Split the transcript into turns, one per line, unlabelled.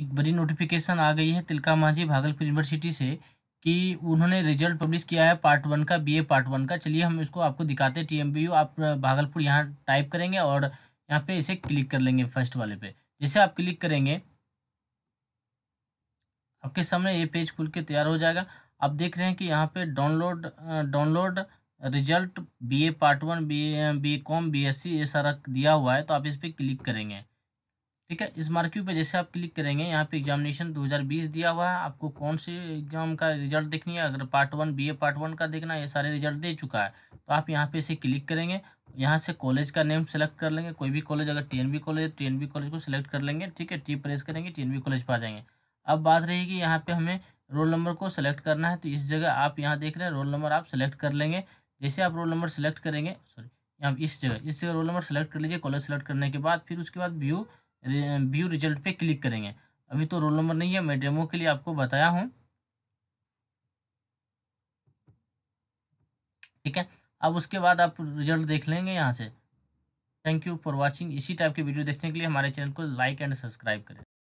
एक बड़ी नोटिफिकेशन आ गई है तिलका मांझी भागलपुर यूनिवर्सिटी से कि उन्होंने रिजल्ट पब्लिश किया है पार्ट वन का बीए पार्ट वन का चलिए हम इसको आपको दिखाते हैं टी आप भागलपुर यहाँ टाइप करेंगे और यहाँ पे इसे क्लिक कर लेंगे फर्स्ट वाले पे जैसे आप क्लिक करेंगे आपके सामने ये पेज खुल के तैयार हो जाएगा आप देख रहे हैं कि यहाँ पे download download result B part one B B com B ये सारा दिया हुआ है तो आप इस पर क्लिक करेंगे ठीक है इस मार्क्यू पे जैसे आप क्लिक करेंगे यहाँ पे एग्जामिनेशन 2020 दिया हुआ है आपको कौन से एग्जाम का रिजल्ट देखनी है अगर part one BA part one का देखना है ये सारे रिजल्ट दे चुका है तो आप यहाँ पे इसे क्लिक करेंगे यहाँ से कॉलेज का नेम सेलेक्ट कर लेंगे कोई भी कॉलेज अगर टी कॉलेज टी कॉलेज को सिलेक्ट कर लेंगे ठीक है टी प्रेस करेंगे टी कॉलेज पर आ जाएंगे अब बात रही कि यहाँ पर हमें रोल नंबर को सेलेक्ट करना है तो इस जगह आप यहाँ देख रहे हैं रोल नंबर आप सेलेक्ट कर लेंगे जैसे आप रोल नंबर सेलेक्ट करेंगे सॉरी यहाँ इस जगह इस जगह रोल नंबर सेलेक्ट कर लीजिए कॉलेज सेलेक्ट करने के बाद फिर उसके बाद व्यू व्यू रिजल्ट पे क्लिक करेंगे अभी तो रोल नंबर नहीं है मैं डेमो के लिए आपको बताया हूँ ठीक है अब उसके बाद आप रिजल्ट देख लेंगे यहाँ से थैंक यू फॉर वॉचिंग इसी टाइप के वीडियो देखने के लिए हमारे चैनल को लाइक एंड सब्सक्राइब करें